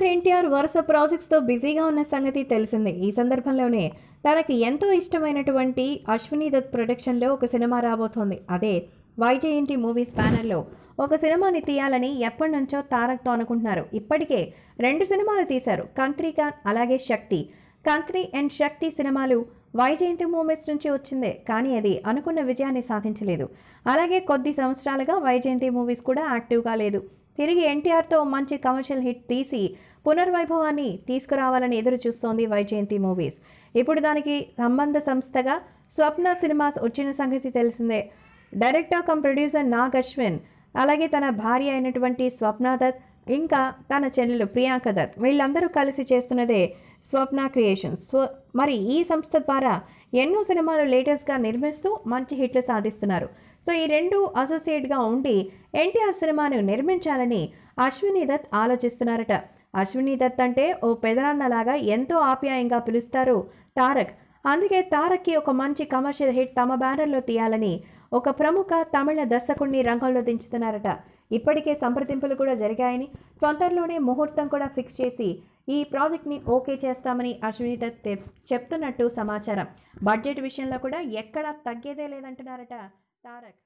ఎన్టీఆర్ ఎన్టీఆర్ వరుస ప్రాజెక్ట్స్తో బిజీగా ఉన్న సంగతి తెలిసిందే ఈ సందర్భంలోనే తనకు ఎంతో ఇష్టమైనటువంటి అశ్విని దత్ ప్రొడక్షన్లో ఒక సినిమా రాబోతోంది అదే వైజయంతి మూవీస్ బ్యానర్లో ఒక సినిమాని తీయాలని ఎప్పటి నుంచో తారక్తో అనుకుంటున్నారు ఇప్పటికే రెండు సినిమాలు తీశారు కంక్రీకాన్ అలాగే శక్తి కంక్రీ అండ్ శక్తి సినిమాలు వైజయంతి మూవీస్ నుంచి వచ్చిందే కానీ అది అనుకున్న విజయాన్ని సాధించలేదు అలాగే కొద్ది సంవత్సరాలుగా వైజయంతి మూవీస్ కూడా యాక్టివ్గా లేదు తిరిగి ఎన్టీఆర్తో మంచి కమర్షియల్ హిట్ తీసి పునర్వైభవాన్ని తీసుకురావాలని ఎదురు చూస్తోంది వైజయంతి మూవీస్ ఇప్పుడు దానికి సంబంధ సంస్థగా స్వప్న సినిమాస్ వచ్చిన సంగతి తెలిసిందే director cum producer Nag Ashwin అలాగే తన భార్య అయినటువంటి స్వప్న దత్ ఇంకా తన చెల్లెలు ప్రియాంక దత్ వీళ్ళందరూ కలిసి చేస్తున్నదే స్వప్న క్రియేషన్స్ సో మరి ఈ సంస్థ ద్వారా ఎన్నో సినిమాలు లేటెస్ట్గా నిర్మిస్తూ మంచి హిట్లు సాధిస్తున్నారు సో ఈ రెండు అసోసియేట్గా ఉండి ఎన్టీఆర్ సినిమాను నిర్మించాలని అశ్విని దత్ ఆలోచిస్తున్నారట అశ్విని దత్ అంటే ఓ పెదనాన్నలాగా ఎంతో ఆప్యాయంగా పిలుస్తారు తారక్ అందుకే తారక్కి ఒక మంచి కమర్షియల్ హిట్ తమ బ్యానర్లో తీయాలని ఒక ప్రముఖ తమిళ దర్శకుడిని రంగంలో దించుతున్నారట ఇప్పటికే సంప్రదింపులు కూడా జరిగాయని త్వరలోనే ముహూర్తం కూడా ఫిక్స్ చేసి ఈ ప్రాజెక్ట్ని ఓకే చేస్తామని అశ్విని దత్ చెప్తున్నట్టు సమాచారం బడ్జెట్ విషయంలో కూడా ఎక్కడా తగ్గేదే లేదంటున్నారట తారక్